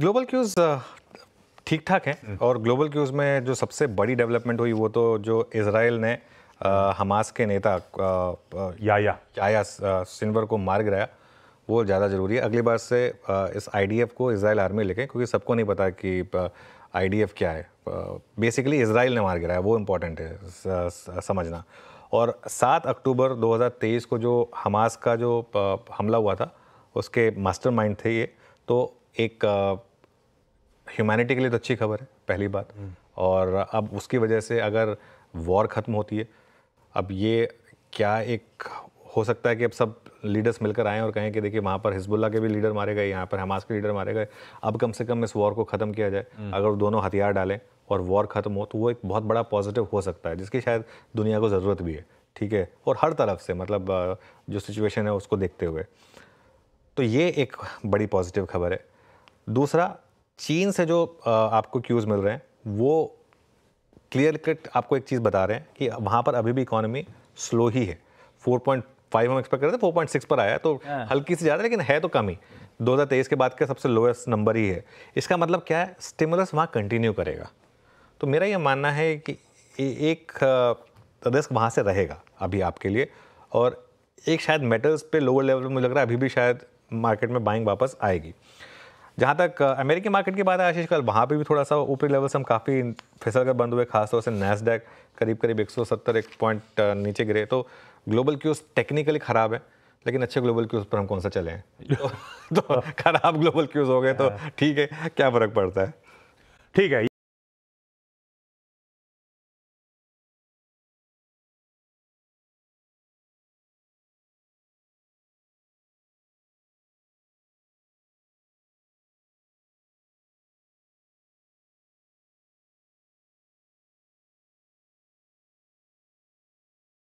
Global queues ठीक ठाक हैं हम्म। और ग्लोबल क्यूज़ में जो सबसे बड़ी डेवलपमेंट हुई वो तो जो इसराइल ने आ, हमास के नेता याया याया सिनवर को मार गिराया वो ज़्यादा ज़रूरी है अगली बार से आ, इस आईडीएफ को इसराइल आर्मी लेके क्योंकि सबको नहीं पता कि आईडीएफ क्या है बेसिकली इसराइल ने मार गिराया वो इम्पोर्टेंट है समझना और 7 अक्टूबर 2023 को जो हमास का जो हमला हुआ था उसके मास्टरमाइंड थे ये तो एक ह्यूमैनिटी के लिए तो अच्छी खबर है पहली बात हम्म। और अब उसकी वजह से अगर वॉर ख़त्म होती है अब ये क्या एक हो सकता है कि अब सब लीडर्स मिलकर आएँ और कहें कि देखिए वहाँ पर हिजबुल्ला के भी लीडर मारे गए यहाँ पर हमास के लीडर मारे गए अब कम से कम इस वॉर को ख़त्म किया जाए हम्म। अगर दोनों हथियार डालें और वॉर ख़त्म हो तो वो एक बहुत बड़ा पॉजिटिव हो सकता है जिसकी शायद दुनिया को ज़रूरत भी है ठीक है और हर तरफ से मतलब जो सिचुएशन है उसको देखते हुए तो ये एक बड़ी पॉजिटिव खबर है दूसरा चीन से जो आपको क्यूज़ मिल रहे हैं वो क्लियर कट आपको एक चीज़ बता रहे हैं कि वहाँ पर अभी भी इकोनॉमी स्लो ही है 4.5 हम एक्सपेक्ट कर रहे थे 4.6 पर आया तो हाँ। हल्की सी ज़्यादा लेकिन है तो कम ही दो के बाद का सबसे लोएस्ट नंबर ही है इसका मतलब क्या है स्टिमुलस वहाँ कंटिन्यू करेगा तो मेरा ये मानना है कि एक रिस्क वहाँ से रहेगा अभी आपके लिए और एक शायद मेटल्स पे लोअर लेवल में मुझे लग रहा है अभी भी शायद मार्केट में बाइंग वापस आएगी जहाँ तक अमेरिकी मार्केट की बात है आशीष कल वहाँ पर भी थोड़ा सा ऊपरी लेवल से हम काफ़ी फिसल कर बंद हुए खासतौर से नैसडेक करीब करीब सत्तर एक पॉइंट नीचे गिरे तो ग्लोबल क्यूज टेक्निकली ख़राब है लेकिन अच्छे ग्लोबल क्यूज पर हम कौन सा चले हैं तो, तो ख़राब ग्लोबल क्यूज हो गए तो हाँ। ठीक है क्या फ़र्क पड़ता है ठीक है